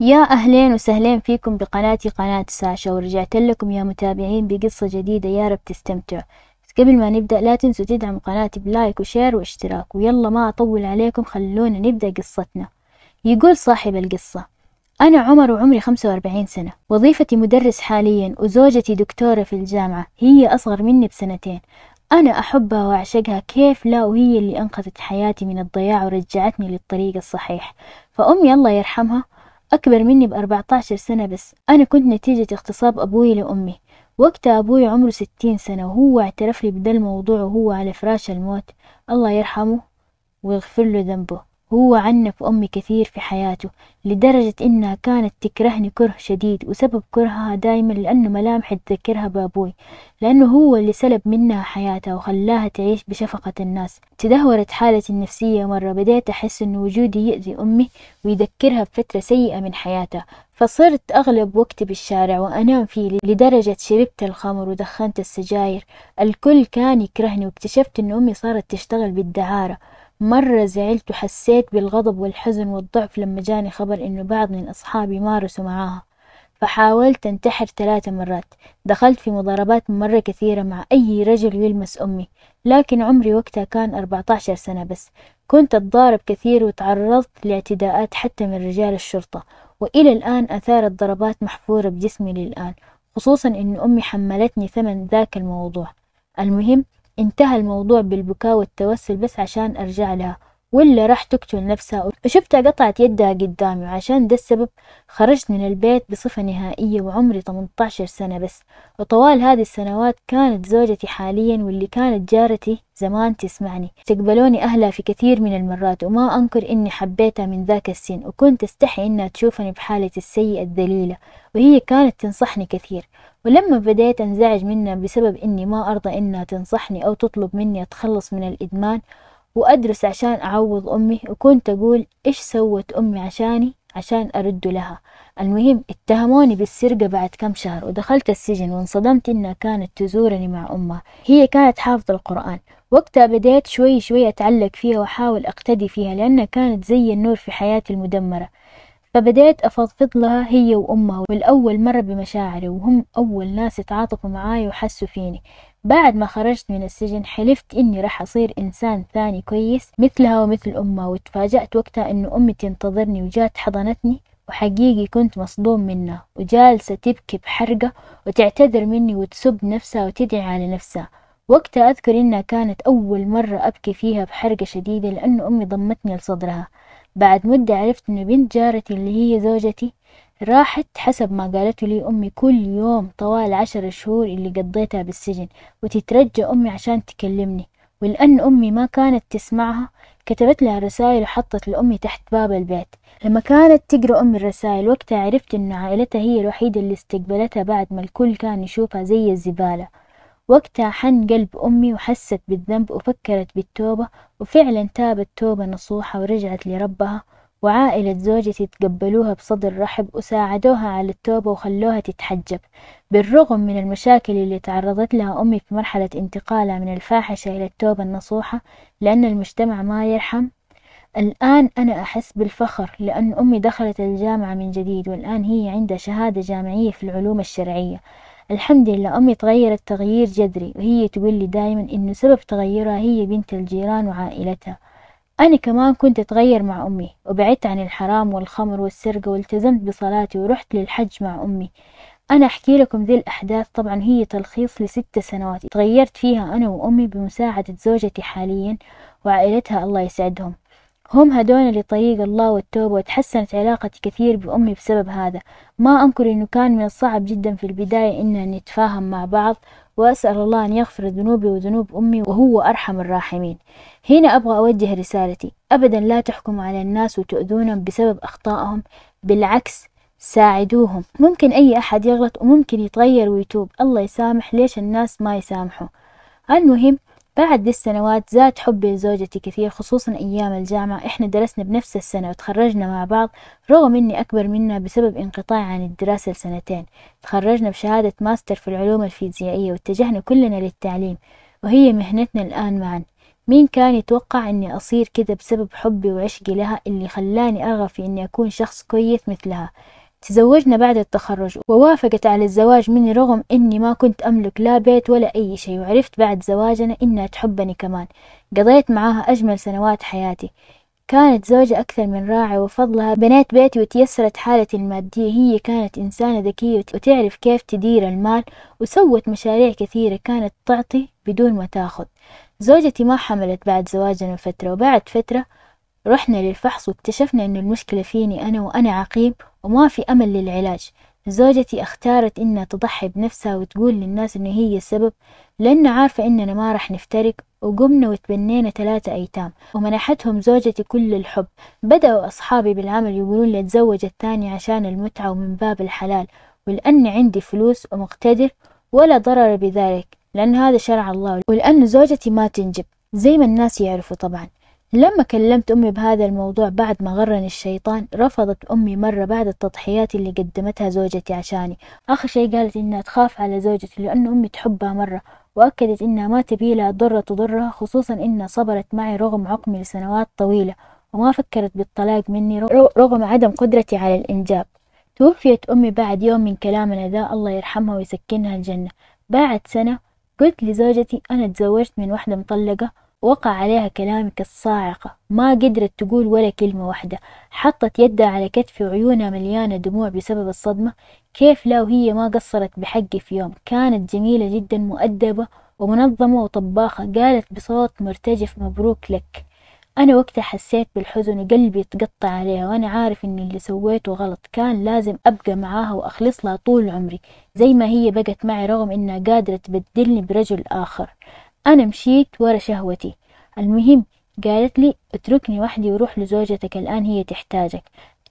يا أهلين وسهلين فيكم بقناتي قناة ساشا ورجعت لكم يا متابعين بقصة جديدة يا رب تستمتعوا قبل ما نبدأ لا تنسوا تدعموا قناتي بلايك وشير واشتراك ويلا ما أطول عليكم خلونا نبدأ قصتنا يقول صاحب القصة أنا عمر وعمري 45 سنة وظيفتي مدرس حاليا وزوجتي دكتورة في الجامعة هي أصغر مني بسنتين أنا أحبها وأعشقها كيف لا وهي اللي أنقذت حياتي من الضياع ورجعتني للطريق الصحيح فأمي الله يرحمها أكبر مني بأربعتاشر سنة بس أنا كنت نتيجة اغتصاب أبوي لأمي وقتها أبوي عمره ستين سنة وهو اعترف لي بدل الموضوع وهو على فراش الموت الله يرحمه ويغفر له ذنبه هو عنف أمي كثير في حياته لدرجة إنها كانت تكرهني كره شديد، وسبب كرهها دايما لأنه ملامح تذكرها بأبوي لأنه هو اللي سلب منها حياتها وخلاها تعيش بشفقة الناس، تدهورت حالتي النفسية مرة بديت أحس إن وجودي يؤذي أمي ويذكرها بفترة سيئة من حياتها، فصرت أغلب وقتي بالشارع وأنام فيه لدرجة شربت الخمر ودخنت السجاير، الكل كان يكرهني واكتشفت إن أمي صارت تشتغل بالدعارة. مرة زعلت وحسيت بالغضب والحزن والضعف لما جاني خبر إنه بعض من أصحابي مارسوا معاها، فحاولت أنتحر ثلاث مرات، دخلت في مضاربات مرة كثيرة مع أي رجل يلمس أمي، لكن عمري وقتها كان أربعة عشر سنة بس، كنت أتضارب كثير وتعرضت لاعتداءات حتى من رجال الشرطة، وإلى الآن آثار الضربات محفورة بجسمي للآن، خصوصا إنه أمي حملتني ثمن ذاك الموضوع، المهم انتهى الموضوع بالبكاء والتوسل بس عشان أرجع لها ولا راح تقتل نفسها وشفتها قطعت يدها قدامي وعشان ده السبب خرجت من البيت بصفة نهائية وعمري 18 سنة بس وطوال هذه السنوات كانت زوجتي حاليا واللي كانت جارتي زمان تسمعني استقبلوني أهلها في كثير من المرات وما أنكر إني حبيتها من ذاك السن وكنت استحي إنها تشوفني بحالتي السيئة الذليلة وهي كانت تنصحني كثير ولما بديت أنزعج منها بسبب إني ما أرضى إنها تنصحني أو تطلب مني أتخلص من الإدمان وأدرس عشان أعوض أمي وكنت أقول إيش سوت أمي عشاني عشان أرده لها المهم اتهموني بالسرقة بعد كم شهر ودخلت السجن وانصدمت إنها كانت تزورني مع أمها هي كانت حافظة القرآن وقتها بديت شوي شوي أتعلق فيها وأحاول أقتدي فيها لأنها كانت زي النور في حياتي المدمرة فبديت أفضفض لها هي وأمها والأول مرة بمشاعري وهم أول ناس يتعاطفوا معاي وحسوا فيني بعد ما خرجت من السجن حلفت إني راح أصير إنسان ثاني كويس مثلها ومثل أمها وتفاجأت وقتها أن أمي تنتظرني وجات حضنتني وحقيقي كنت مصدوم منها وجالسة تبكي بحرقة وتعتذر مني وتسب نفسها وتدعي على نفسها وقتها أذكر إنها كانت أول مرة أبكي فيها بحرقة شديدة لأن أمي ضمتني لصدرها بعد مدة عرفت إن بنت جارتي اللي هي زوجتي راحت حسب ما قالته لي أمي كل يوم طوال عشر شهور اللي قضيتها بالسجن وتترجى أمي عشان تكلمني ولأن أمي ما كانت تسمعها كتبت لها رسائل وحطت لأمي تحت باب البيت لما كانت تقرأ أمي الرسائل وقتها عرفت إن عائلتها هي الوحيدة اللي استقبلتها بعد ما الكل كان يشوفها زي الزبالة وقتها حن قلب أمي وحست بالذنب وفكرت بالتوبة وفعلا تابت توبة نصوحة ورجعت لربها وعائلة زوجتي تقبلوها بصدر رحب وساعدوها على التوبة وخلوها تتحجب بالرغم من المشاكل اللي تعرضت لها أمي في مرحلة انتقالها من الفاحشة إلى التوبة النصوحة لأن المجتمع ما يرحم الآن أنا أحس بالفخر لأن أمي دخلت الجامعة من جديد والآن هي عندها شهادة جامعية في العلوم الشرعية الحمد لله أمي تغيرت تغيير جذري وهي تقول لي دايما إنه سبب تغيرها هي بنت الجيران وعائلتها أنا كمان كنت أتغير مع أمي وبعدت عن الحرام والخمر والسرقة والتزمت بصلاتي ورحت للحج مع أمي أنا أحكي لكم ذي الأحداث طبعا هي تلخيص لست سنوات تغيرت فيها أنا وأمي بمساعدة زوجتي حاليا وعائلتها الله يسعدهم هم هدونا لطريق الله والتوبة وتحسنت علاقتي كثير بأمي بسبب هذا ما أنكر أنه كان من الصعب جدا في البداية أننا نتفاهم مع بعض وأسأل الله أن يغفر ذنوبي وذنوب أمي وهو أرحم الراحمين هنا أبغى أوجه رسالتي أبدا لا تحكموا على الناس وتؤذونهم بسبب أخطائهم بالعكس ساعدوهم ممكن أي أحد يغلط وممكن يتغير ويتوب الله يسامح ليش الناس ما يسامحوا المهم بعد دي السنوات زاد حبي لزوجتي كثير خصوصا أيام الجامعة إحنا درسنا بنفس السنة وتخرجنا مع بعض رغم إني أكبر منها بسبب انقطاع عن الدراسة لسنتين تخرجنا بشهادة ماستر في العلوم الفيزيائية واتجهنا كلنا للتعليم وهي مهنتنا الآن معا مين كان يتوقع إني أصير كذا بسبب حبي وعشقي لها اللي خلاني أرغب في إني أكون شخص كويس مثلها تزوجنا بعد التخرج ووافقت على الزواج مني رغم أني ما كنت أملك لا بيت ولا أي شيء وعرفت بعد زواجنا أنها تحبني كمان قضيت معاها أجمل سنوات حياتي كانت زوجة أكثر من راعي وفضلها بنيت بيتي وتيسرت حالتي المادية هي كانت إنسانة ذكية وتعرف كيف تدير المال وسوت مشاريع كثيرة كانت تعطي بدون ما تاخذ زوجتي ما حملت بعد زواجنا فترة وبعد فترة رحنا للفحص واكتشفنا أن المشكلة فيني أنا وأنا عقيم وما في أمل للعلاج زوجتي اختارت إنها تضحي بنفسها وتقول للناس إنه هي السبب لأنها عارفة إننا ما راح نفترق وقمنا وتبنينا ثلاثة أيتام ومنحتهم زوجتي كل الحب بدأوا أصحابي بالعمل يقولون لي أتزوج الثاني عشان المتعة ومن باب الحلال ولأني عندي فلوس ومقتدر ولا ضرر بذلك لأن هذا شرع الله ولأن زوجتي ما تنجب زي ما الناس يعرفوا طبعا لما كلمت أمي بهذا الموضوع بعد ما غرني الشيطان رفضت أمي مرة بعد التضحيات اللي قدمتها زوجتي عشاني آخر شي قالت إنها تخاف على زوجتي لأن أمي تحبها مرة وأكدت إنها ما تبي لها ضرة تضرها خصوصا إنها صبرت معي رغم عقمي لسنوات طويلة وما فكرت بالطلاق مني رغم عدم قدرتي على الإنجاب توفيت أمي بعد يوم من كلامنا ذا الله يرحمها ويسكنها الجنة بعد سنة قلت لزوجتي أنا تزوجت من واحدة مطلقة وقع عليها كلامك الصاعقة ما قدرت تقول ولا كلمة واحدة حطت يدها على كتفي وعيونها مليانة دموع بسبب الصدمة كيف لا وهي ما قصرت بحقي في يوم كانت جميلة جدا مؤدبة ومنظمة وطباخة قالت بصوت مرتجف مبروك لك أنا وقتها حسيت بالحزن وقلبي تقطع عليها وأنا عارف إن اللي سويته غلط كان لازم أبقى معاها وأخلص لها طول عمري زي ما هي بقت معي رغم إنها قادرة تبدلني برجل آخر أنا مشيت ورا شهوتي المهم قالت لي اتركني وحدي وروح لزوجتك الآن هي تحتاجك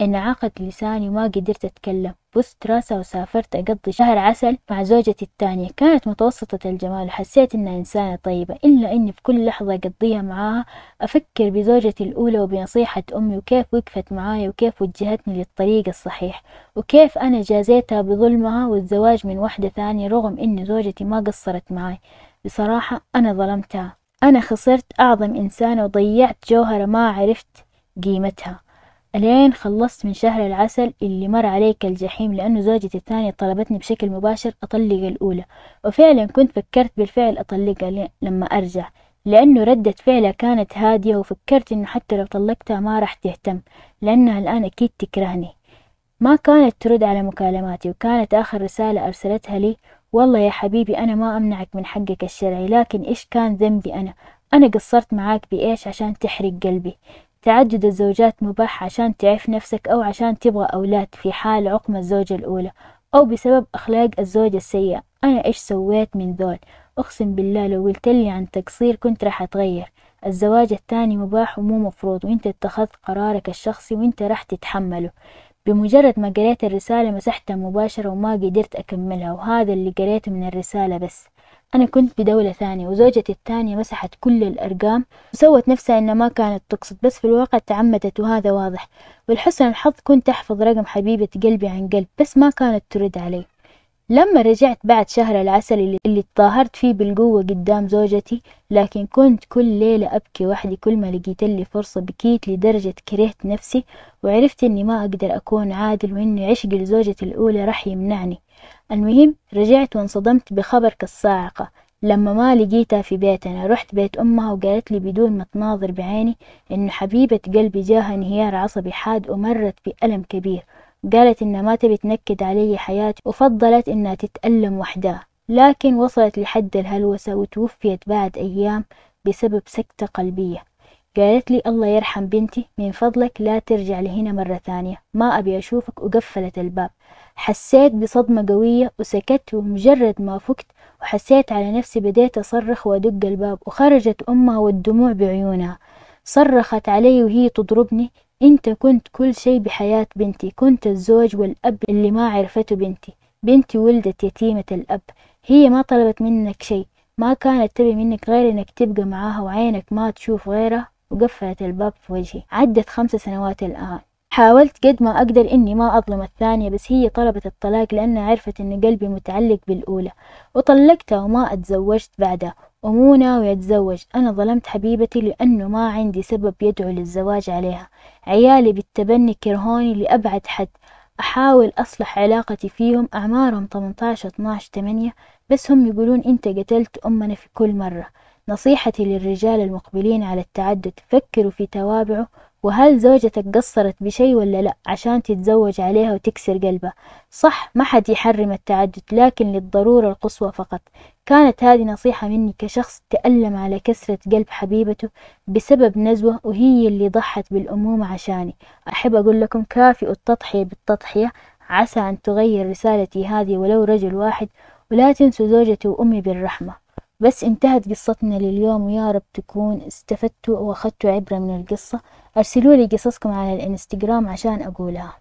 انعقد لساني وما قدرت أتكلم بست راسها وسافرت أقضي شهر عسل مع زوجتي الثانية كانت متوسطة الجمال وحسيت إنها إنسانة طيبة إلا إني في كل لحظة أقضيها معاها أفكر بزوجتي الأولى وبنصيحة أمي وكيف وقفت معاي وكيف وجهتني للطريق الصحيح وكيف أنا جازيتها بظلمها والزواج من وحدة ثانية رغم إن زوجتي ما قصرت معاي بصراحة أنا ظلمتها أنا خسرت أعظم إنسانة وضيعت جوهرة ما عرفت قيمتها ألين خلصت من شهر العسل اللي مر عليك الجحيم لأنه زوجتي الثانية طلبتني بشكل مباشر أطلق الأولى وفعلا كنت فكرت بالفعل أطلقها لما أرجع لأنه ردة فعلها كانت هادية وفكرت إنه حتى لو طلقتها ما راح تهتم لأنها الآن أكيد تكرهني ما كانت ترد على مكالماتي وكانت آخر رسالة أرسلتها لي والله يا حبيبي أنا ما أمنعك من حقك الشرعي لكن إيش كان ذنبي أنا أنا قصرت معاك بإيش عشان تحرق قلبي تعدد الزوجات مباح عشان تعف نفسك أو عشان تبغى أولاد في حال عقم الزوجة الأولى أو بسبب أخلاق الزوجة السيئة أنا إيش سويت من ذول أقسم بالله لو قلت لي عن تقصير كنت راح أتغير الزواج الثاني مباح ومو مفروض وانت اتخذت قرارك الشخصي وانت راح تتحمله بمجرد ما قريت الرسالة مسحتها مباشرة وما قدرت أكملها وهذا اللي قريته من الرسالة بس أنا كنت بدولة ثانية وزوجتي الثانية مسحت كل الأرقام وسوت نفسها إنها ما كانت تقصد بس في الواقع تعمدت وهذا واضح ولحسن الحظ كنت أحفظ رقم حبيبة قلبي عن قلب بس ما كانت ترد علي لما رجعت بعد شهر العسل اللي تظاهرت فيه بالقوة قدام زوجتي لكن كنت كل ليلة أبكي وحدي كل ما لقيت لي فرصة بكيت لدرجة كرهت نفسي وعرفت إني ما أقدر أكون عادل وإني عشقي لزوجتي الأولى راح يمنعني المهم رجعت وانصدمت بخبر كالصاعقة لما ما لقيتها في بيتنا رحت بيت أمها وقالت لي بدون ما تناظر بعيني إن حبيبة قلبي جاها انهيار عصبي حاد ومرت بألم كبير قالت إنها ما تبي تنكد علي حياتي وفضلت إنها تتألم وحدها لكن وصلت لحد الهلوسة وتوفيت بعد أيام بسبب سكتة قلبية قالت لي الله يرحم بنتي من فضلك لا ترجع لهنا مرة ثانية ما أبي أشوفك وقفلت الباب حسيت بصدمة قوية وسكت ومجرد ما فكت وحسيت على نفسي بديت أصرخ وأدق الباب وخرجت أمها والدموع بعيونها صرخت علي وهي تضربني انت كنت كل شي بحياة بنتي كنت الزوج والأب اللي ما عرفته بنتي بنتي ولدت يتيمة الأب هي ما طلبت منك شي ما كانت تبي منك غير انك تبقى معاها وعينك ما تشوف غيرها وقفلت الباب في وجهي عدت خمس سنوات الآن حاولت قد ما أقدر إني ما أظلم الثانية بس هي طلبت الطلاق لأنها عرفت إن قلبي متعلق بالأولى وطلقتها وما أتزوجت بعدها ومنى ويتزوج أنا ظلمت حبيبتي لأنه ما عندي سبب يدعو للزواج عليها عيالي بالتبني كرهوني لأبعد حد أحاول أصلح علاقتي فيهم أعمارهم 18 12 8 بس هم يقولون أنت قتلت أمنا في كل مرة نصيحتي للرجال المقبلين على التعدد فكروا في توابعه وهل زوجتك قصرت بشي ولا لأ عشان تتزوج عليها وتكسر قلبها صح ما حد يحرم التعدد لكن للضرورة القصوى فقط كانت هذه نصيحة مني كشخص تألم على كسرة قلب حبيبته بسبب نزوة وهي اللي ضحت بالأمومة عشاني أحب أقول لكم كافئوا التضحية بالتضحية عسى أن تغير رسالتي هذه ولو رجل واحد ولا تنسوا زوجتي وأمي بالرحمة بس انتهت قصتنا لليوم ويا رب تكون استفدتوا واخدتوا عبرة من القصة ارسلوا لي قصصكم على الانستغرام عشان اقولها